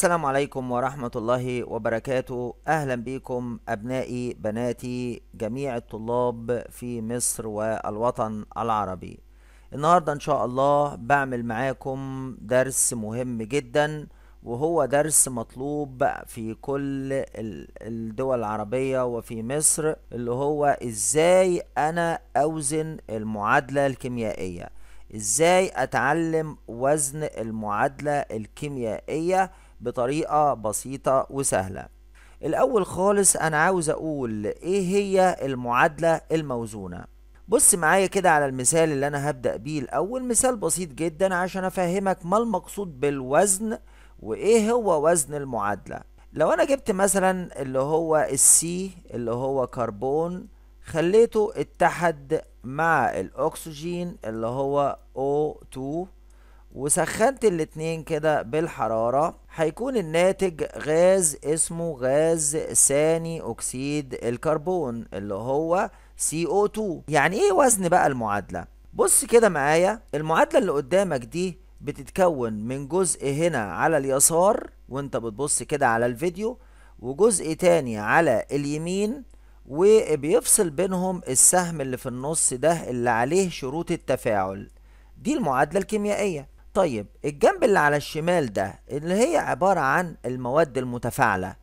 السلام عليكم ورحمة الله وبركاته أهلا بكم أبنائي بناتي جميع الطلاب في مصر والوطن العربي النهاردة إن شاء الله بعمل معاكم درس مهم جدا وهو درس مطلوب في كل الدول العربية وفي مصر اللي هو إزاي أنا أوزن المعادلة الكيميائية إزاي أتعلم وزن المعادلة الكيميائية بطريقة بسيطة وسهلة الأول خالص أنا عاوز أقول إيه هي المعادلة الموزونة بص معايا كده على المثال اللي أنا هبدأ بيه الأول مثال بسيط جدا عشان أفهمك ما المقصود بالوزن وإيه هو وزن المعادلة لو أنا جبت مثلا اللي هو السي اللي هو كربون خليته اتحد مع الأكسجين اللي هو O2 وسخنت الاتنين كده بالحرارة هيكون الناتج غاز اسمه غاز ثاني أكسيد الكربون اللي هو CO2 يعني إيه وزن بقى المعادلة؟ بص كده معايا المعادلة اللي قدامك دي بتتكون من جزء هنا على اليسار وانت بتبص كده على الفيديو وجزء تاني على اليمين وبيفصل بينهم السهم اللي في النص ده اللي عليه شروط التفاعل دي المعادلة الكيميائية طيب الجنب اللي على الشمال ده اللي هي عبارة عن المواد المتفاعلة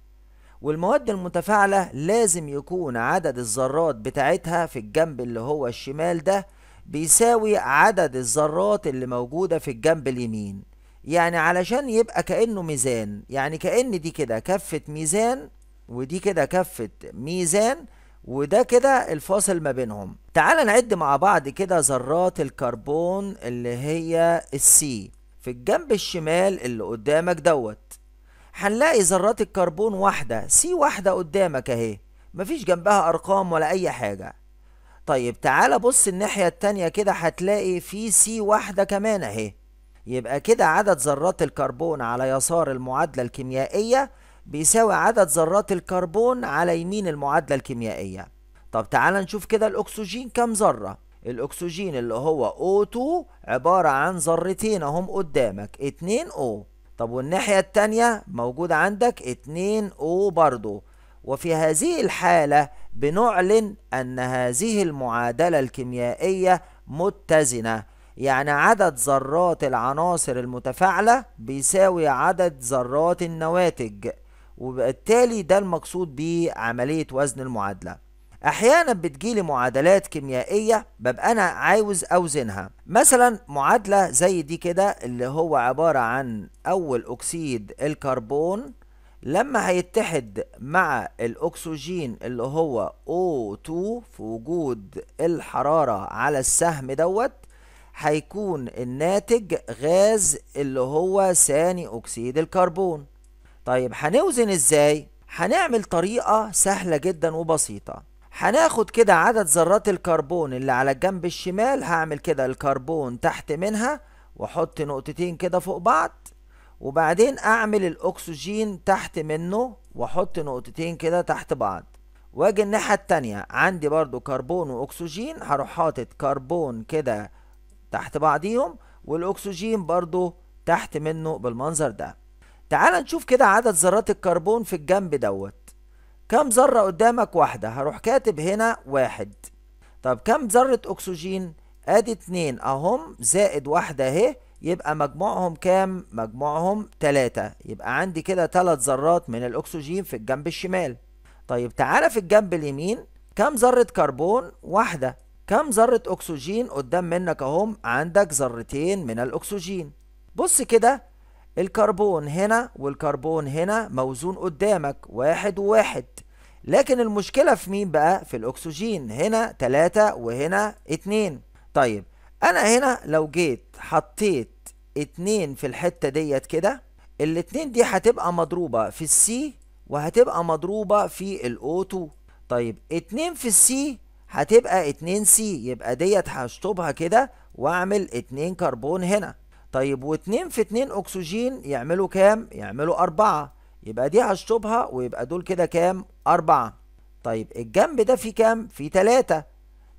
والمواد المتفاعلة لازم يكون عدد الذرات بتاعتها في الجنب اللي هو الشمال ده بيساوي عدد الذرات اللي موجودة في الجنب اليمين يعني علشان يبقى كأنه ميزان يعني كأن دي كده كفة ميزان ودي كده كفة ميزان وده كده الفاصل ما بينهم تعال نعد مع بعض كده ذرات الكربون اللي هي السي في الجنب الشمال اللي قدامك دوت هنلاقي ذرات الكربون واحدة سي واحدة قدامك اهي مفيش جنبها ارقام ولا اي حاجة طيب تعال بص الناحية التانية كده هتلاقي في سي واحدة كمان اهي يبقى كده عدد ذرات الكربون على يسار المعادلة الكيميائية بيساوي عدد ذرات الكربون على يمين المعادلة الكيميائية طب تعال نشوف كده الأكسجين كم ذرة الأكسجين اللي هو O2 عبارة عن ذرتين أهم قدامك 2O طب والناحية التانية موجودة عندك 2O برضو وفي هذه الحالة بنعلن أن هذه المعادلة الكيميائية متزنة يعني عدد ذرات العناصر المتفاعلة بيساوي عدد ذرات النواتج وبالتالي ده المقصود بعملية وزن المعادلة احيانا بتجيلي معادلات كيميائيه ببقى انا عاوز اوزنها مثلا معادله زي دي كده اللي هو عباره عن اول اكسيد الكربون لما هيتحد مع الاكسجين اللي هو O2 في وجود الحراره على السهم دوت هيكون الناتج غاز اللي هو ثاني اكسيد الكربون طيب هنوزن ازاي هنعمل طريقة سهلة جدا وبسيطة هناخد كده عدد ذرات الكربون اللي على الجنب الشمال هعمل كده الكربون تحت منها واحط نقطتين كده فوق بعض وبعدين اعمل الاكسجين تحت منه واحط نقطتين كده تحت بعض واجي الناحية التانية عندي برضو كربون واكسجين هروح حاطط كربون كده تحت بعضيهم والاكسجين برضو تحت منه بالمنظر ده تعال نشوف كده عدد ذرات الكربون في الجنب دوت كم ذرة قدامك واحدة هروح كاتب هنا واحد طب كم ذرة أكسجين ادي اتنين اهم زائد واحدة اهي يبقى مجموعهم كام مجموعهم تلاتة يبقى عندي كده تلات ذرات من الأكسجين في الجنب الشمال طيب تعالى في الجنب اليمين كم ذرة كربون واحدة كم ذرة أكسجين قدام منك اهم عندك ذرتين من الأكسجين بص كده الكربون هنا والكربون هنا موزون قدامك واحد وواحد لكن المشكلة في مين بقى في الأكسجين هنا تلاتة وهنا اتنين طيب أنا هنا لو جيت حطيت اتنين في الحتة ديت كده الاتنين دي هتبقى مضروبة في السي وهتبقى مضروبة في الاو 2 طيب اتنين في السي هتبقى اتنين سي يبقى ديت هشطبها كده واعمل اتنين كربون هنا طيب واتنين في اتنين اكسجين يعملوا كام يعملوا اربعة يبقى دي هشطبها ويبقى دول كده كام اربعة طيب الجنب ده فيه كام فيه تلاتة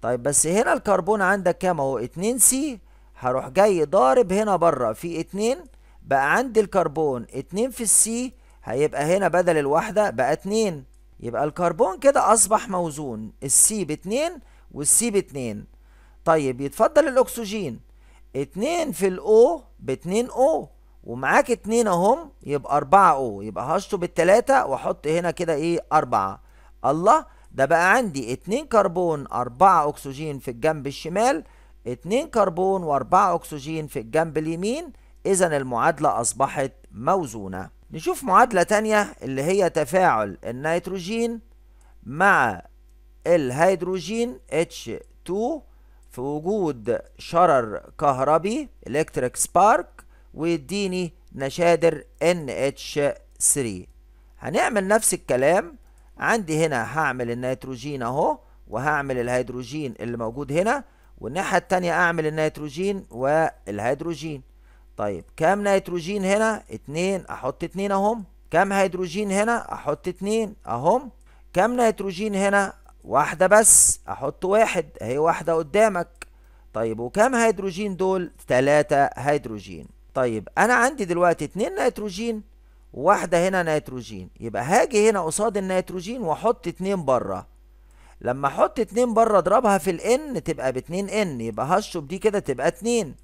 طيب بس هنا الكربون عندك كام اهو اتنين سي هروح جاي ضارب هنا بره في اتنين بقى عندي الكربون اتنين في السي هيبقى هنا بدل الواحدة بقى اتنين يبقى الكربون كده أصبح موزون السي باتنين والسي باتنين طيب يتفضل الأكسجين اتنين في الاو باتنين او ومعاك اتنين اهم يبقى اربعة او يبقى هشطب التلاتة واحط هنا كده ايه اربعة الله ده بقى عندي اتنين كربون اربعة اكسجين في الجنب الشمال اتنين كربون واربعة اكسجين في الجنب اليمين اذا المعادلة اصبحت موزونة نشوف معادلة تانية اللي هي تفاعل النيتروجين مع الهيدروجين H2 في وجود شرر كهربي electric spark ويديني نشادر NH3 هنعمل نفس الكلام عندي هنا هعمل النيتروجين اهو وهعمل الهيدروجين اللي موجود هنا والناحية التانية اعمل النيتروجين والهيدروجين طيب كام نيتروجين هنا اتنين احط اتنين اهم كام هيدروجين هنا احط اتنين اهم كام نيتروجين هنا واحدة بس أحط واحد أهي واحدة قدامك طيب وكام هيدروجين دول؟ تلاتة هيدروجين طيب أنا عندي دلوقتي اتنين نيتروجين واحدة هنا نيتروجين يبقى هاجي هنا قصاد النيتروجين وأحط اتنين بره لما أحط اتنين بره أضربها في الإن تبقى باتنين إن يبقى هشرب دي كده تبقى اتنين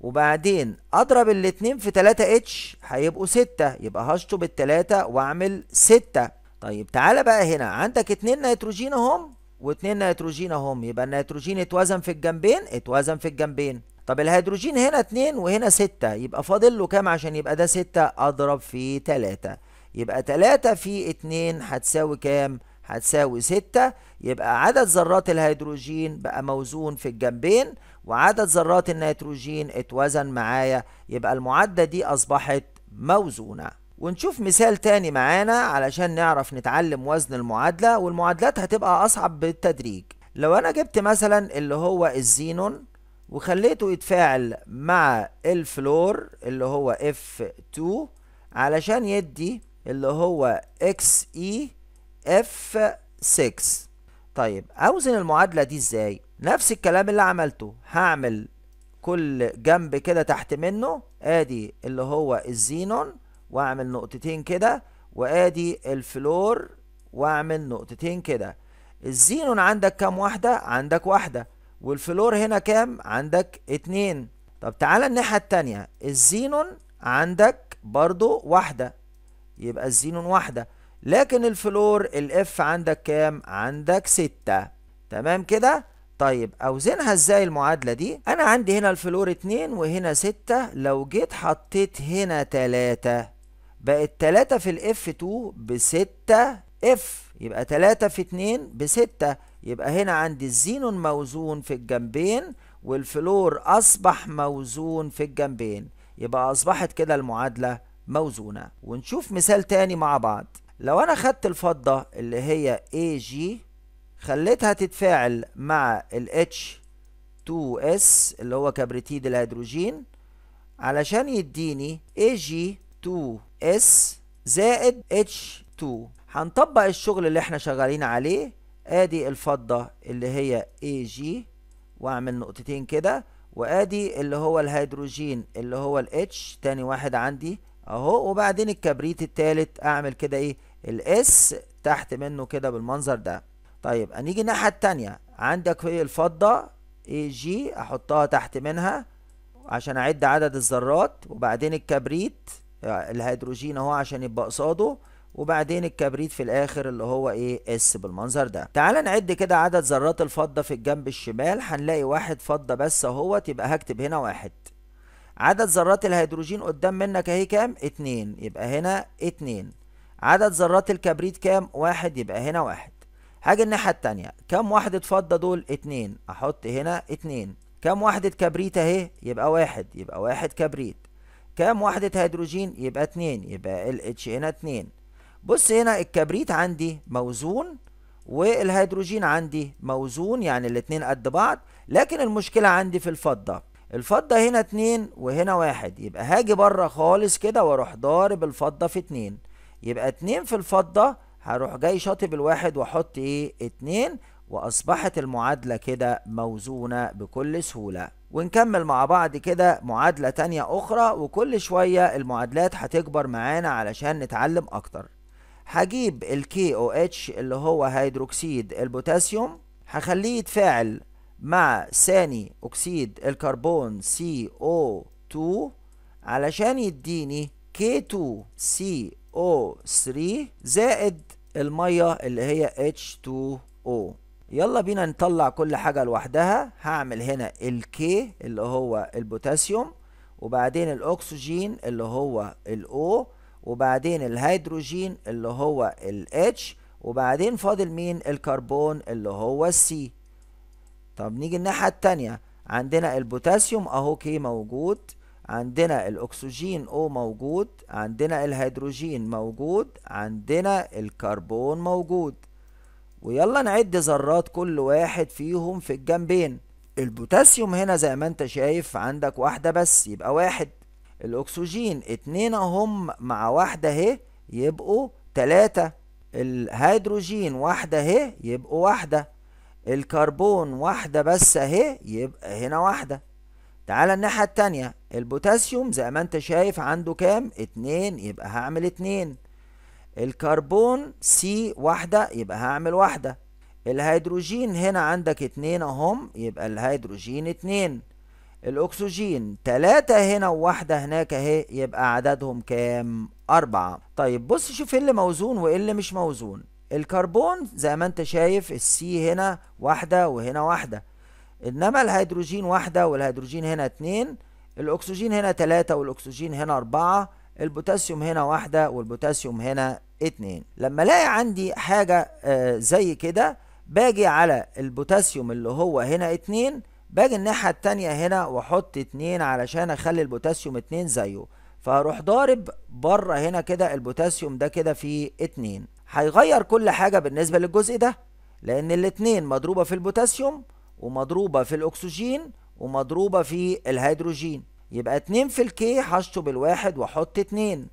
وبعدين أضرب الاتنين في تلاتة اتش هيبقوا ستة يبقى هشرب التلاتة وأعمل ستة طيب تعالى بقى هنا عندك اتنين نيتروجين اهم واتنين نيتروجين اهم يبقى النيتروجين اتوزن في الجنبين اتوزن في الجنبين طب الهيدروجين هنا اتنين وهنا ستة يبقى فاضل له كام عشان يبقى ده ستة اضرب في تلاتة يبقى تلاتة في اتنين هتساوي كام هتساوي ستة يبقى عدد ذرات الهيدروجين بقى موزون في الجنبين وعدد ذرات النيتروجين اتوزن معايا يبقى المعادلة دي اصبحت موزونة ونشوف مثال تاني معانا علشان نعرف نتعلم وزن المعادلة والمعادلات هتبقى أصعب بالتدريج لو أنا جبت مثلا اللي هو الزينون وخليته يتفاعل مع الفلور اللي هو F2 علشان يدي اللي هو XEF6 طيب أوزن المعادلة دي إزاي؟ نفس الكلام اللي عملته هعمل كل جنب كده تحت منه ادي اللي هو الزينون واعمل نقطتين كده وادي الفلور واعمل نقطتين كده الزينون عندك كام واحدة عندك واحدة والفلور هنا كام عندك اتنين طب تعالى الناحية التانية الزينون عندك برضو واحدة يبقى الزينون واحدة لكن الفلور الاف عندك كام عندك ستة تمام كده طيب اوزنها ازاي المعادلة دي انا عندي هنا الفلور اتنين وهنا ستة لو جيت حطيت هنا تلاتة بقت 3 في الاف 2 ب 6 اف يبقى 3 في 2 ب 6 يبقى هنا عندي الزينون موزون في الجنبين والفلور اصبح موزون في الجنبين يبقى اصبحت كده المعادله موزونه ونشوف مثال تاني مع بعض لو انا خدت الفضه اللي هي اي جي خليتها تتفاعل مع الاتش 2 اس اللي هو كبريتيد الهيدروجين علشان يديني اي جي 2S زائد H2 هنطبق الشغل اللي احنا شغالين عليه ادي الفضة اللي هي AG واعمل نقطتين كده وادي اللي هو الهيدروجين اللي هو ال H تاني واحد عندي اهو وبعدين الكبريت التالت اعمل كده ايه الاس تحت منه كده بالمنظر ده طيب هنيجي الناحية التانية عندك في الفضة اي جي احطها تحت منها عشان اعد عدد الذرات وبعدين الكبريت الهيدروجين اهو عشان يبقى قصاده وبعدين الكبريت في الاخر اللي هو ايه اس بالمنظر ده تعال نعد كده عدد ذرات الفضه في الجنب الشمال هنلاقي واحد فضه بس اهوت يبقى هكتب هنا واحد عدد ذرات الهيدروجين قدام منك اهي كام اتنين يبقى هنا اتنين عدد ذرات الكبريت كام واحد يبقى هنا واحد هاجي الناحيه التانيه كام وحده فضه دول اتنين احط هنا اتنين كام وحده كبريت اهي يبقى واحد يبقى واحد كبريت كام وحدة هيدروجين يبقى اتنين يبقى ال اتش هنا اتنين بص هنا الكبريت عندي موزون والهيدروجين عندي موزون يعني الاتنين قد بعض لكن المشكلة عندي في الفضة الفضة هنا اتنين وهنا واحد يبقى هاجي بره خالص كده واروح ضارب الفضة في اتنين يبقى اتنين في الفضة هروح جاي شاطب الواحد واحط ايه اتنين واصبحت المعادلة كده موزونة بكل سهولة ونكمل مع بعض كده معادلة تانية أخرى وكل شوية المعادلات هتكبر معانا علشان نتعلم أكتر هجيب ال KOH اللي هو هيدروكسيد البوتاسيوم هخليه يتفاعل مع ثاني أكسيد الكربون CO2 علشان يديني K2CO3 زائد المية اللي هي H2O يلا بينا نطلع كل حاجة لوحدها هعمل هنا الكي اللي هو البوتاسيوم وبعدين الأكسجين اللي هو الأو وبعدين الهيدروجين اللي هو الاتش وبعدين فاضل مين الكربون اللي هو السي طب نيجي الناحية التانية عندنا البوتاسيوم اهو كي موجود عندنا الاكسجين او موجود عندنا الهيدروجين موجود عندنا الكربون موجود ويلا نعد ذرات كل واحد فيهم في الجنبين البوتاسيوم هنا زي ما انت شايف عندك واحدة بس يبقى واحد الأكسجين اتنين هم مع واحدة اهي يبقوا تلاتة الهيدروجين واحدة اهي يبقوا واحدة الكربون واحدة بس اهي يبقى هنا واحدة تعالى الناحية التانية البوتاسيوم زي ما انت شايف عنده كام اتنين يبقى هعمل اتنين الكربون سي واحدة يبقى هعمل واحدة الهيدروجين هنا عندك اتنين اهم يبقى الهيدروجين اتنين الأكسجين تلاتة هنا وواحدة هناك اهي يبقى عددهم كام؟ أربعة طيب بص شوف ايه اللي موزون وايه اللي مش موزون الكربون زي ما انت شايف السي هنا واحدة وهنا واحدة إنما الهيدروجين واحدة والهيدروجين هنا اتنين الأكسجين هنا تلاتة والأكسجين هنا أربعة البوتاسيوم هنا واحدة والبوتاسيوم هنا اتنين لما الاقي عندي حاجة آه، زي كده باجي على البوتاسيوم اللي هو هنا اتنين باجي الناحية التانية هنا واحط اتنين علشان اخلي البوتاسيوم اتنين زيه فهروح ضارب بره هنا كده البوتاسيوم ده كده في اتنين هيغير كل حاجة بالنسبة للجزء ده لأن الاتنين مضروبة في البوتاسيوم ومضروبة في الأكسجين ومضروبة في الهيدروجين يبقى اتنين في الكي هشطب الواحد واحط اتنين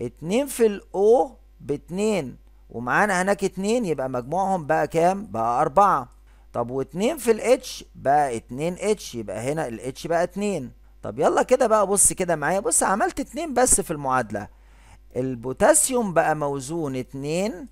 اتنين في الاو باتنين ومعانا هناك اتنين يبقى مجموعهم بقى كام بقى اربعة طب واتنين في الاتش بقى اتنين اتش يبقى هنا الاتش بقى اتنين طب يلا كده بقى بص كده معايا بص عملت اتنين بس في المعادلة البوتاسيوم بقى موزون اتنين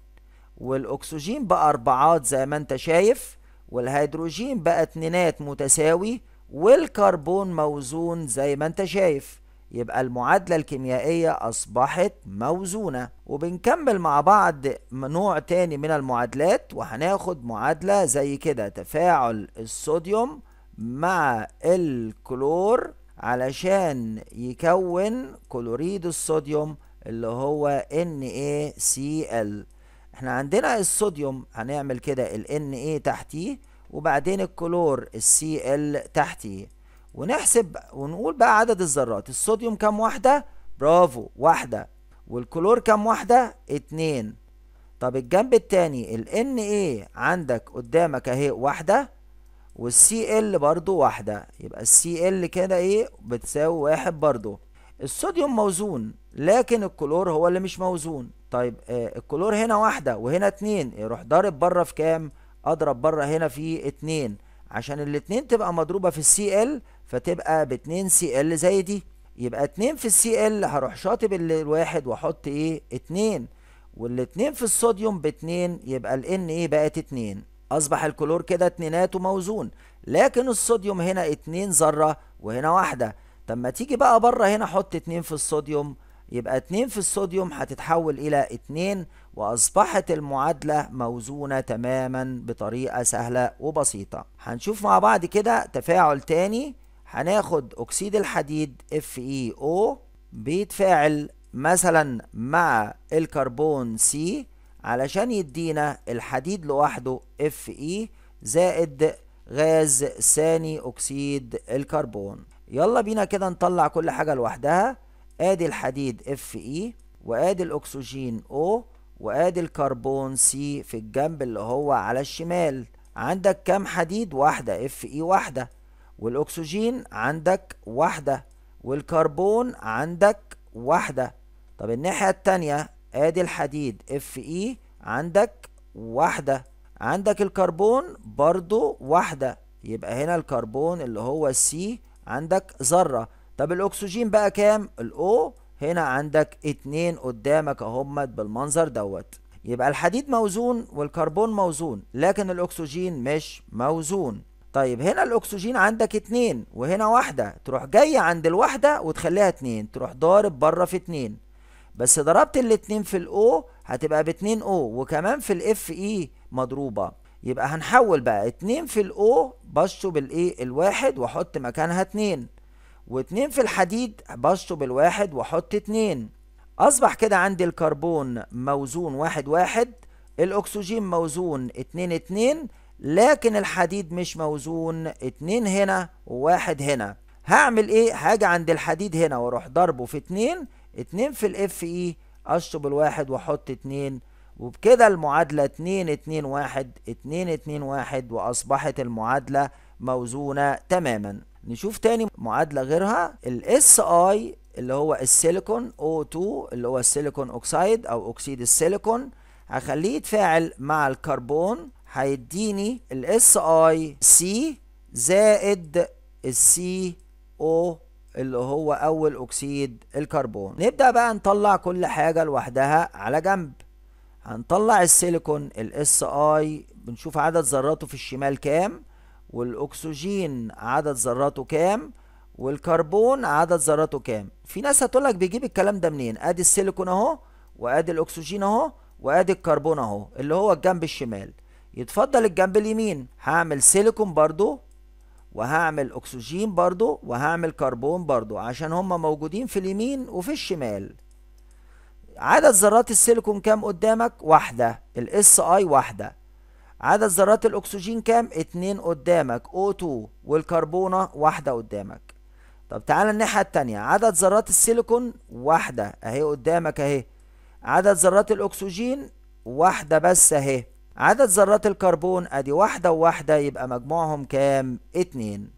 والاكسجين بقى اربعات زي ما انت شايف والهيدروجين بقى اتنينات متساوي والكربون موزون زي ما انت شايف يبقى المعادلة الكيميائية أصبحت موزونة وبنكمل مع بعض نوع تاني من المعادلات وهناخد معادلة زي كده تفاعل الصوديوم مع الكلور علشان يكون كلوريد الصوديوم اللي هو NaCl احنا عندنا الصوديوم هنعمل كده ال Na تحتيه وبعدين الكلور السي ال تحتي ونحسب ونقول بقى عدد الذرات الصوديوم كام واحدة برافو واحدة والكلور كام واحدة اتنين طب الجنب التاني ال Na عندك قدامك اهي واحدة والسي ال برضو واحدة يبقى السي ال كده ايه بتساوي واحد برضو الصوديوم موزون لكن الكلور هو اللي مش موزون طيب آه الكلور هنا واحدة وهنا اتنين يروح ضارب بره في كام اضرب بره هنا في 2 عشان الاثنين تبقى مضروبه في السي ال فتبقى ب 2 سي ال زي دي يبقى 2 في السي ال هروح شاطب الواحد واحط ايه 2 والاتنين في الصوديوم ب 2 يبقى ان ايه بقت 2 اصبح الكلور كده اتنينات وموزون لكن الصوديوم هنا 2 ذره وهنا واحده طب ما تيجي بقى بره هنا حط 2 في الصوديوم يبقى 2 في الصوديوم هتتحول إلى 2 وأصبحت المعادلة موزونة تماما بطريقة سهلة وبسيطة هنشوف مع بعض كده تفاعل تاني هناخد أكسيد الحديد FeO بيتفاعل مثلا مع الكربون C علشان يدينا الحديد لوحده Fe زائد غاز ثاني أكسيد الكربون يلا بينا كده نطلع كل حاجة لوحدها ادي الحديد اف اي وادي الاكسجين او وادي الكربون سي في الجنب اللي هو على الشمال عندك كام حديد واحده اف اي واحده والاكسجين عندك واحده والكربون عندك واحده طب الناحيه التانية ادي الحديد اف اي عندك واحده عندك الكربون برضو واحده يبقى هنا الكربون اللي هو سي عندك ذره طب الاكسجين بقى كام الاو هنا عندك اتنين قدامك اهمت بالمنظر دوت يبقى الحديد موزون والكربون موزون لكن الاكسجين مش موزون طيب هنا الاكسجين عندك اتنين وهنا واحدة تروح جاي عند الواحدة وتخليها اتنين تروح ضارب بره في اتنين بس ضربت الاتنين في الاو هتبقى باتنين او وكمان في الاف اي e مضروبة يبقى هنحول بقى اتنين في الاو بشطب بالايه الواحد واحط مكانها اتنين واتنين في الحديد بشطب الواحد واحط اتنين اصبح كده عندي الكربون موزون واحد واحد الاكسجين موزون اتنين اتنين لكن الحديد مش موزون اتنين هنا وواحد هنا هعمل ايه هاجي عند الحديد هنا واروح ضربه في اتنين اتنين في الاف اي اشطب الواحد واحط اتنين وبكده المعادلة اتنين اتنين واحد اتنين اتنين واحد واصبحت المعادلة موزونة تماما نشوف تاني معادلة غيرها الاس اي اللي هو السيليكون او 2 اللي هو السيليكون اوكسيد او اكسيد السيليكون هخليه يتفاعل مع الكربون هيديني الاس اي سي زائد السي او اللي هو اول اكسيد الكربون نبدا بقى نطلع كل حاجه لوحدها على جنب هنطلع السيليكون الاس اي بنشوف عدد ذراته في الشمال كام والاكسجين عدد ذراته كام والكربون عدد ذراته كام في ناس هتقول لك بيجيب الكلام ده منين ادي السيليكون اهو وادي الاكسجين اهو وادي الكربون اهو اللي هو الجنب الشمال يتفضل الجنب اليمين هعمل سيليكون برضو وهعمل اكسجين برضو وهعمل كربون برضو عشان هما موجودين في اليمين وفي الشمال عدد ذرات السيليكون كام قدامك واحدة الاس اي واحدة عدد ذرات الاكسجين كام اتنين قدامك O2 والكربونة واحدة قدامك طب تعالى الناحية التانية عدد ذرات السيليكون واحدة اهي قدامك اهي عدد ذرات الاكسجين واحدة بس اهي عدد ذرات الكربون ادي واحدة وواحدة يبقى مجموعهم كام اتنين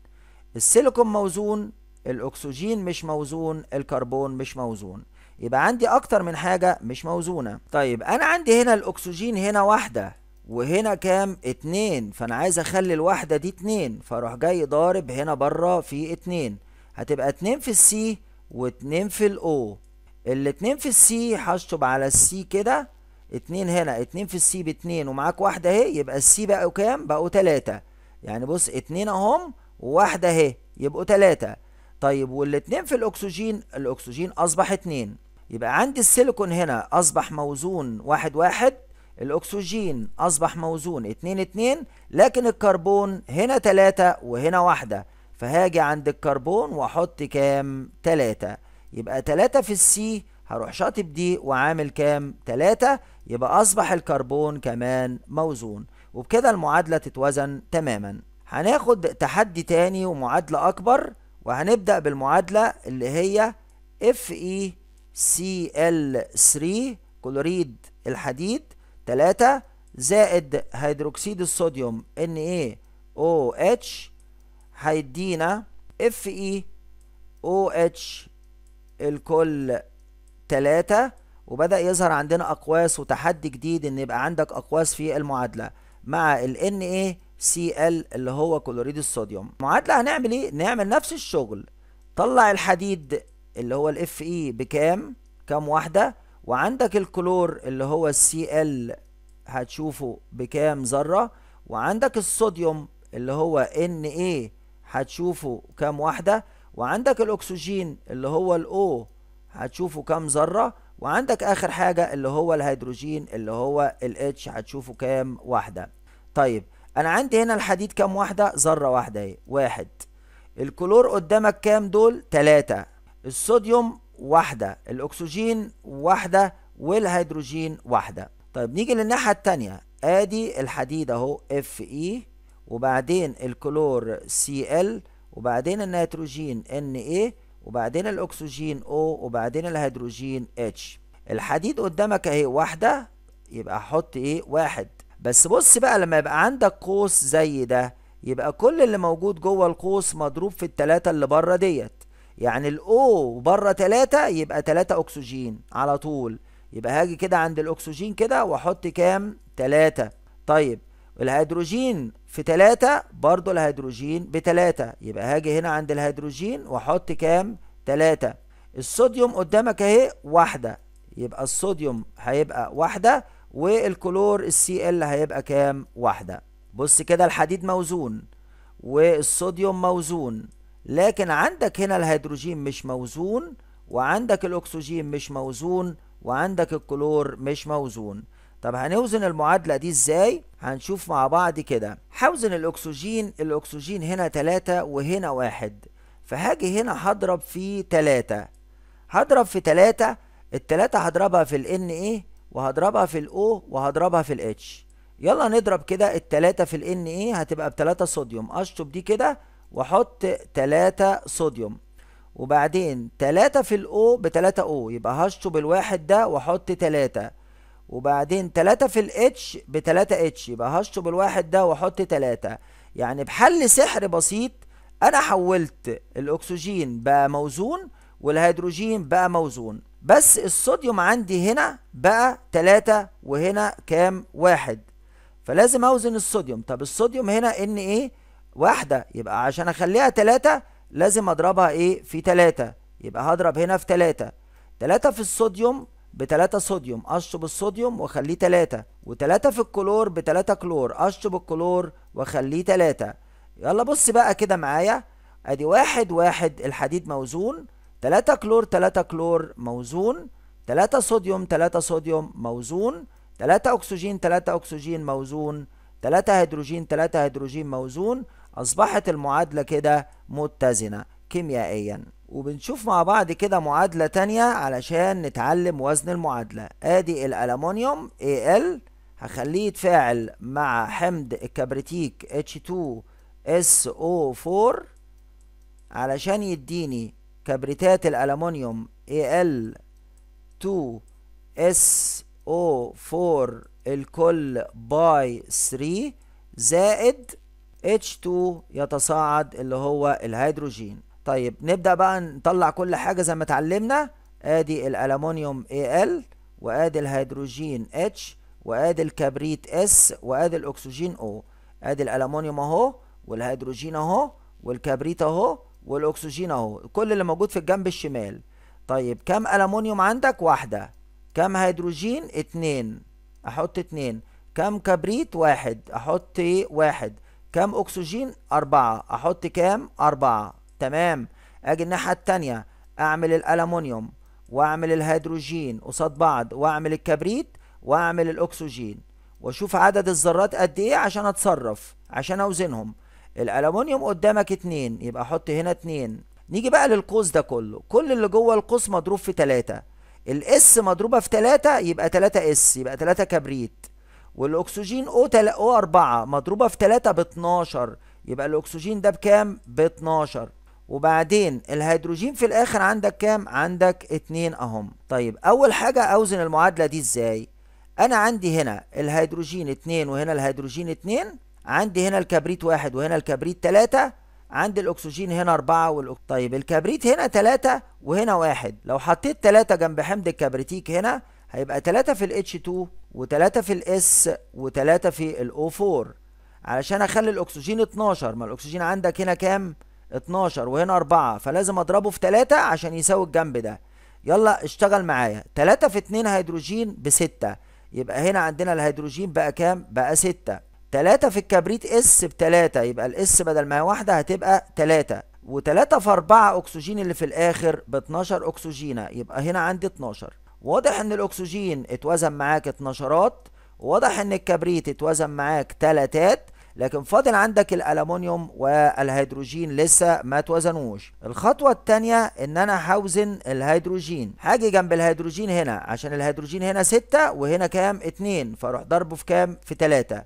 السيليكون موزون الاكسجين مش موزون الكربون مش موزون يبقى عندي اكتر من حاجة مش موزونة طيب انا عندي هنا الاكسجين هنا واحدة وهنا كام اتنين فانا عايز اخلي الواحدة دي اتنين فاروح جاي ضارب هنا بره في اتنين هتبقى اتنين في السي واتنين في الاو الاتنين في السي هشطب على السي كده اتنين هنا اتنين في السي باتنين ومعاك واحدة اهي يبقى السي بقوا كام بقوا تلاتة يعني بص اتنين اهم وواحدة اهي يبقوا تلاتة طيب والاتنين في الاكسجين الاكسجين اصبح اتنين يبقى عندي السيليكون هنا اصبح موزون واحد واحد الاكسجين اصبح موزون 2 2 لكن الكربون هنا 3 وهنا واحدة فهاجي عند الكربون واحط كام 3 يبقى 3 في السي هروح شاطب دي وعامل كام 3 يبقى اصبح الكربون كمان موزون وبكده المعادلة تتوزن تماما هناخد تحدي تاني ومعادلة اكبر وهنبدأ بالمعادلة اللي هي FeCl3 كلوريد الحديد 3 زائد هيدروكسيد الصوديوم NaOH هيدينا FeOH الكل 3 وبدأ يظهر عندنا أقواس وتحدي جديد إن يبقى عندك أقواس في المعادلة مع ال NaCl اللي هو كلوريد الصوديوم. المعادلة هنعمل إيه؟ نعمل نفس الشغل. طلع الحديد اللي هو ال Fe بكام؟ كام واحدة؟ وعندك الكلور اللي هو السي ال هتشوفه بكام ذرة وعندك الصوديوم اللي هو ان اي هتشوفه كام واحدة وعندك الاكسجين اللي هو الاو هتشوفه كام ذرة وعندك اخر حاجة اللي هو الهيدروجين اللي هو الاتش هتشوفه كام واحدة طيب انا عندي هنا الحديد كام واحدة ذرة واحدة اهي واحد الكلور قدامك كام دول تلاتة الصوديوم واحدة الأكسجين واحدة والهيدروجين واحدة طيب نيجي للناحية التانية ادي الحديد اهو اف اي وبعدين الكلور سي ال وبعدين النيتروجين ان اي وبعدين الاكسجين او وبعدين الهيدروجين اتش الحديد قدامك اهي واحدة يبقى حط ايه واحد بس بص بقى لما يبقى عندك قوس زي ده يبقى كل اللي موجود جوه القوس مضروب في التلاتة اللي بره ديت يعني الاو بره تلاته يبقى تلاته اكسجين على طول يبقى هاجي كده عند الاكسجين كده واحط كام تلاته طيب الهيدروجين في تلاته برضو الهيدروجين بتلاته يبقى هاجي هنا عند الهيدروجين واحط كام تلاته الصوديوم قدامك اهي واحده يبقى الصوديوم هيبقى واحده والكلور السي ال هيبقى كام واحده بص كده الحديد موزون والصوديوم موزون لكن عندك هنا الهيدروجين مش موزون وعندك الأكسجين مش موزون وعندك الكلور مش موزون طب هنوزن المعادلة دي ازاي؟ هنشوف مع بعض كده حوزن الأكسجين الأكسجين هنا تلاتة وهنا واحد فهاجي هنا هضرب في تلاتة هضرب في تلاتة التلاتة هضربها في ال ايه وهضربها في ال O وهضربها في ال H يلا نضرب كده التلاتة في ال ايه هتبقى بتلاتة صوديوم أشطب دي كده واحط 3 صوديوم وبعدين 3 في الاو ب 3 او يبقى هشطب بالواحد ده واحط 3 وبعدين 3 في الاتش ب 3 اتش يبقى هشطب بالواحد ده واحط 3 يعني بحل سحر بسيط انا حولت الاكسجين بقى موزون والهيدروجين بقى موزون بس الصوديوم عندي هنا بقى 3 وهنا كام واحد فلازم اوزن الصوديوم طب الصوديوم هنا ان ايه واحدة يبقى عشان أخليها تلاتة لازم أضربها إيه في تلاتة يبقى هضرب هنا في تلاتة تلاتة في الصوديوم بتلاتة صوديوم أشطب الصوديوم وأخليه تلاتة وتلاتة في الكلور بتلاتة كلور أشطب الكلور وأخليه تلاتة يلا بص بقى كده معايا أدي واحد واحد الحديد موزون تلاتة كلور تلاتة كلور موزون تلاتة صوديوم تلاتة صوديوم موزون تلاتة أكسجين تلاتة أكسجين موزون تلاتة هيدروجين تلاتة هيدروجين موزون أصبحت المعادلة كده متزنة كيميائيا وبنشوف مع بعض كده معادلة تانية علشان نتعلم وزن المعادلة ادي الألمونيوم Al هخليه يتفاعل مع حمض الكبريتيك H2SO4 علشان يديني كبريتات الألمونيوم Al2SO4 الكل باي 3 زائد H2 يتصاعد اللي هو الهيدروجين طيب نبدأ بقى نطلع كل حاجة زي ما اتعلمنا ادي الالومنيوم Al وادي الهيدروجين H وادي الكبريت S وادي الاكسجين O ادي الالومنيوم اهو والهيدروجين اهو والكبريت اهو والاكسجين اهو كل اللي موجود في الجنب الشمال طيب كم الومنيوم عندك واحدة كم هيدروجين اتنين احط اتنين كم كبريت واحد احط واحد كام اكسجين اربعة احط كام اربعة تمام اجي الناحية التانية اعمل الالومنيوم واعمل الهيدروجين قصاد بعض واعمل الكبريت واعمل الاكسجين واشوف عدد الذرات قد ايه عشان اتصرف عشان اوزنهم الالومنيوم قدامك اتنين يبقى احط هنا اتنين نيجي بقى للقوس ده كله كل اللي جوه القوس مضروب في تلاتة الاس مضروبة في تلاتة يبقى تلاتة اس يبقى تلاتة كبريت والاكسجين او تل... او 4 مضروبه في 3 ب 12 يبقى الاكسجين ده بكام ب 12 وبعدين الهيدروجين في الاخر عندك كام عندك 2 اهم طيب اول حاجه اوزن المعادله دي ازاي انا عندي هنا الهيدروجين 2 وهنا الهيدروجين 2 عندي هنا الكبريت 1 وهنا الكبريت 3 عندي الاكسجين هنا 4 والأك... طيب الكبريت هنا 3 وهنا 1 لو حطيت 3 جنب حمض الكبريتيك هنا هيبقى 3 في ال H2 و3 في ال S و3 في ال O4 علشان اخلي الاكسجين 12 ما الاكسجين عندك هنا كام 12 وهنا 4 فلازم اضربه في 3 عشان يساوي الجنب ده يلا اشتغل معايا 3 في 2 هيدروجين ب 6 يبقى هنا عندنا الهيدروجين بقى كام بقى 6 3 في الكبريت اس ب 3 يبقى الاس بدل ما هي واحده هتبقى 3 و3 في 4 اكسجين اللي في الاخر ب 12 اكسجينه يبقى هنا عندي 12 واضح ان الاكسجين اتوزن معاك اتناشرات واضح ان الكبريت اتوزن معاك تلاتات لكن فاضل عندك الالومنيوم والهيدروجين لسه ما اتوزنوش الخطوه التانية ان انا هوزن الهيدروجين هاجي جنب الهيدروجين هنا عشان الهيدروجين هنا 6 وهنا كام 2 فاروح ضربه في كام في 3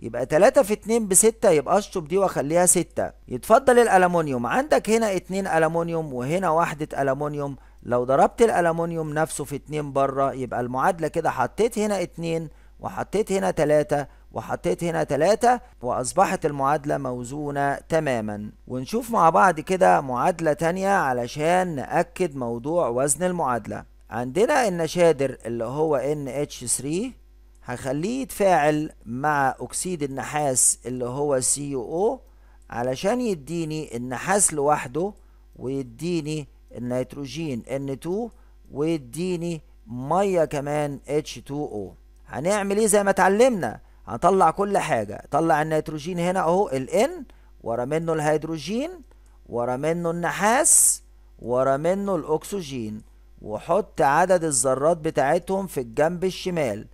يبقى 3 في 2 ب 6 يبقى اشطب دي واخليها 6 يتفضل الالومنيوم عندك هنا 2 الومنيوم وهنا واحده الومنيوم لو ضربت الالومنيوم نفسه في اتنين بره يبقى المعادلة كده حطيت هنا اتنين وحطيت هنا تلاتة وحطيت هنا تلاتة واصبحت المعادلة موزونة تماما ونشوف مع بعض كده معادلة تانية علشان نأكد موضوع وزن المعادلة عندنا النشادر اللي هو NH3 هخليه يتفاعل مع أكسيد النحاس اللي هو COO علشان يديني النحاس لوحده ويديني النيتروجين N2 واديني ميه كمان H2O هنعمل ايه زي ما اتعلمنا هنطلع كل حاجه طلع النيتروجين هنا اهو ال N ورا منه الهيدروجين ورا منه النحاس ورا منه الاكسجين وحط عدد الذرات بتاعتهم في الجنب الشمال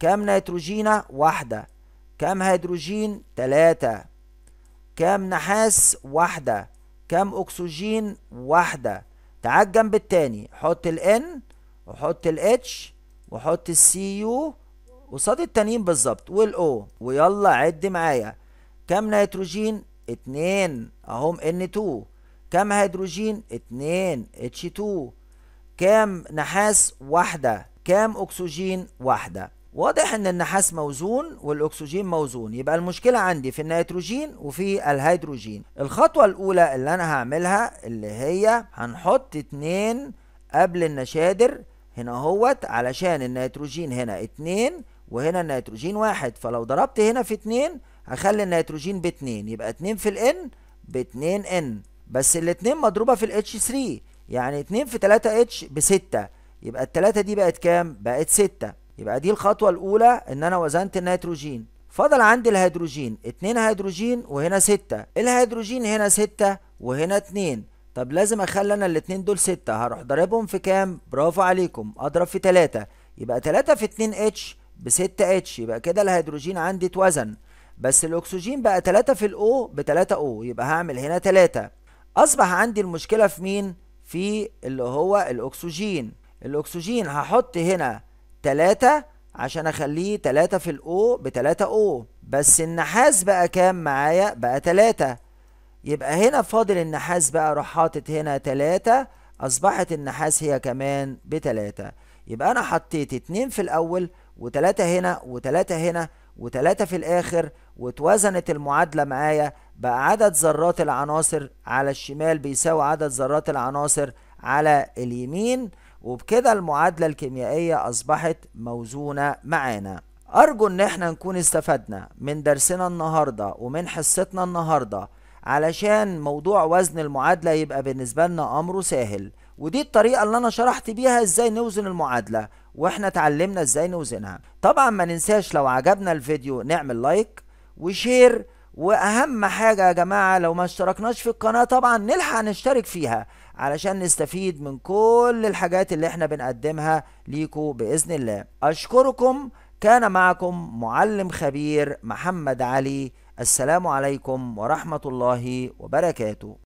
كام نيتروجينة واحدة كام هيدروجين تلاتة كام نحاس واحدة كام أكسجين واحدة تعال الجنب التاني حط N وحط H وحط السي يو قصاد التانيين بالظبط O ويلا عد معايا كام نيتروجين اتنين اهم n 2 كام هيدروجين اتنين h 2 كام نحاس واحدة كام اكسجين واحدة واضح ان النحاس موزون والاكسجين موزون يبقى المشكله عندي في النيتروجين وفي الهيدروجين الخطوه الاولى اللي انا هعملها اللي هي هنحط اتنين قبل النشادر هنا اهوت علشان النيتروجين هنا اتنين وهنا النيتروجين واحد فلو ضربت هنا في اتنين هخلي النيتروجين باتنين يبقى اتنين في الان باتنين ان بس الاتنين مضروبه في الاتش 3 يعني اتنين في تلاتة اتش بستة يبقى التلاتة دي بقت كام بقت ستة يبقى دي الخطوة الأولى إن أنا وزنت النيتروجين فضل عندي الهيدروجين اتنين هيدروجين وهنا ستة الهيدروجين هنا ستة وهنا اتنين طب لازم اخلي انا الاتنين دول ستة هروح ضاربهم في كام برافو عليكم اضرب في تلاتة يبقى تلاتة في اتنين اتش بستة اتش يبقى كده الهيدروجين عندي اتوزن بس الاكسجين بقى تلاتة في الاو بتلاتة او يبقى هعمل هنا تلاتة اصبح عندي المشكلة في مين في اللي هو الاكسجين الاكسجين هحط هنا 3 عشان اخليه 3 في الاو ب 3 او بس النحاس بقى كام معايا بقى 3 يبقى هنا فاضل النحاس بقى اروح حاطط هنا 3 اصبحت النحاس هي كمان ب 3 يبقى انا حطيت 2 في الاول و3 هنا و3 هنا و3 في الاخر واتوزنت المعادله معايا بقى عدد ذرات العناصر على الشمال بيساوي عدد ذرات العناصر على اليمين وبكده المعادلة الكيميائية أصبحت موزونة معانا أرجو إن احنا نكون استفدنا من درسنا النهاردة ومن حصتنا النهاردة علشان موضوع وزن المعادلة يبقى بالنسبة لنا أمره سهل ودي الطريقة اللي أنا شرحت بيها إزاي نوزن المعادلة وإحنا اتعلمنا إزاي نوزنها طبعا ما ننساش لو عجبنا الفيديو نعمل لايك وشير وأهم حاجة يا جماعة لو ما اشتركناش في القناة طبعا نلحق نشترك فيها علشان نستفيد من كل الحاجات اللي احنا بنقدمها ليكو بإذن الله أشكركم كان معكم معلم خبير محمد علي السلام عليكم ورحمة الله وبركاته